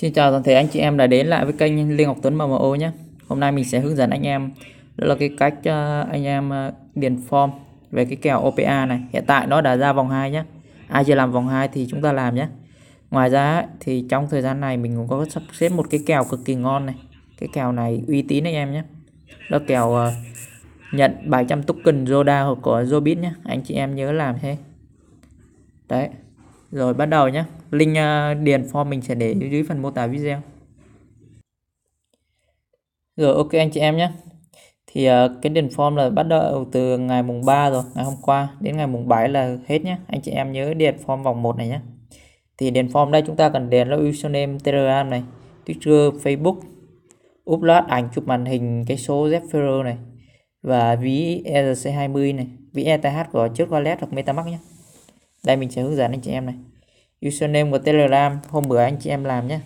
Xin chào toàn thể anh chị em đã đến lại với kênh Liên Ngọc Tuấn MMO nhé Hôm nay mình sẽ hướng dẫn anh em Đó là cái cách ờ, anh em ờ, điền form về cái kèo OPA này Hiện tại nó đã ra vòng 2 nhé Ai chưa làm vòng 2 thì chúng ta làm nhé Ngoài ra thì trong thời gian này mình cũng có sắp xếp một cái kèo cực kỳ ngon này Cái kèo này uy tín anh em nhé Đó kèo ờ, nhận 700 token Zoda của Zobit nhé Anh chị em nhớ làm thế Đấy rồi bắt đầu nhé. Link uh, điền form mình sẽ để dưới phần mô tả video. Rồi ok anh chị em nhé. Thì uh, cái điền form là bắt đầu từ ngày mùng 3 rồi, ngày hôm qua đến ngày mùng 7 là hết nhé. Anh chị em nhớ điền form vòng 1 này nhé. Thì điền form đây chúng ta cần điền là username Telegram này, Twitter, Facebook, upload ảnh chụp màn hình cái số Zephyr này và ví ERC20 này, ví ETH của trước wallet hoặc MetaMask nhé. Đây mình sẽ hướng dẫn anh chị em này username của Telegram hôm bữa anh chị em làm nhé.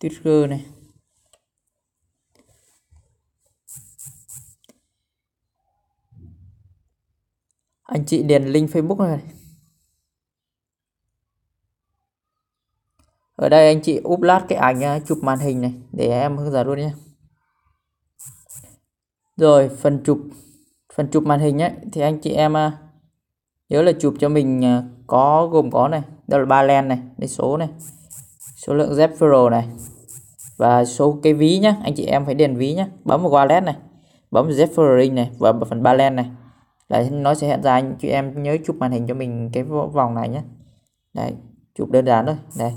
Twitter này. Anh chị điền link Facebook này. ở đây anh chị úp lát cái ảnh à, chụp màn hình này để em hướng dẫn luôn nhé rồi phần chụp phần chụp màn hình ấy thì anh chị em à, nhớ là chụp cho mình à, có gồm có này đó là ba len này đây số này số lượng z này và số cái ví nhá anh chị em phải điền ví nhá bấm vào wallet này bấm z pro này và phần ba len này là nó sẽ hiện ra anh chị em nhớ chụp màn hình cho mình cái vòng này nhé đấy chụp đơn giản thôi đây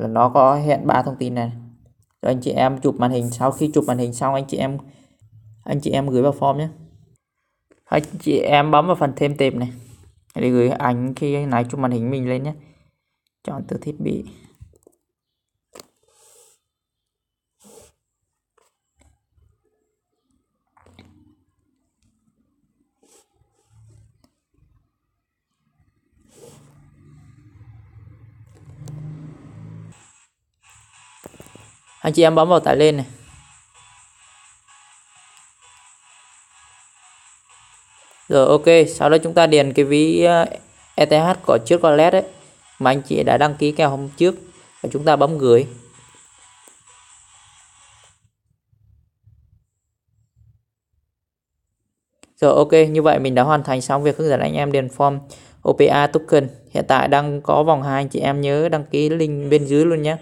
là nó có hiện ba thông tin này rồi anh chị em chụp màn hình sau khi chụp màn hình xong anh chị em anh chị em gửi vào form nhé anh chị em bấm vào phần thêm tệp này để gửi ảnh khi nãy chụp màn hình mình lên nhé chọn từ thiết bị anh chị em bấm vào tải lên này rồi ok sau đó chúng ta điền cái ví ờ, ETH của trước wallet đấy mà anh chị đã đăng ký kèo hôm trước và chúng ta bấm gửi Rồi ok, như vậy mình đã hoàn thành xong việc hướng dẫn anh em điền form OPA token. Hiện tại đang có vòng hai anh chị em nhớ đăng ký link bên dưới luôn nhé.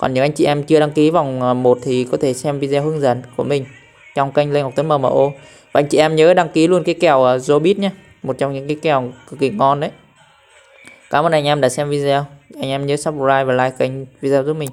Còn nếu anh chị em chưa đăng ký vòng 1 ờ, thì có thể xem video hướng dẫn của mình trong kênh Lê Ngọc Tuấn MMO. Và anh chị em nhớ đăng ký luôn cái kèo ờ, Zobit nhé, một trong những cái kèo cực kỳ ngon đấy. Cảm ơn anh em đã xem video. Anh em nhớ subscribe và like kênh video giúp mình.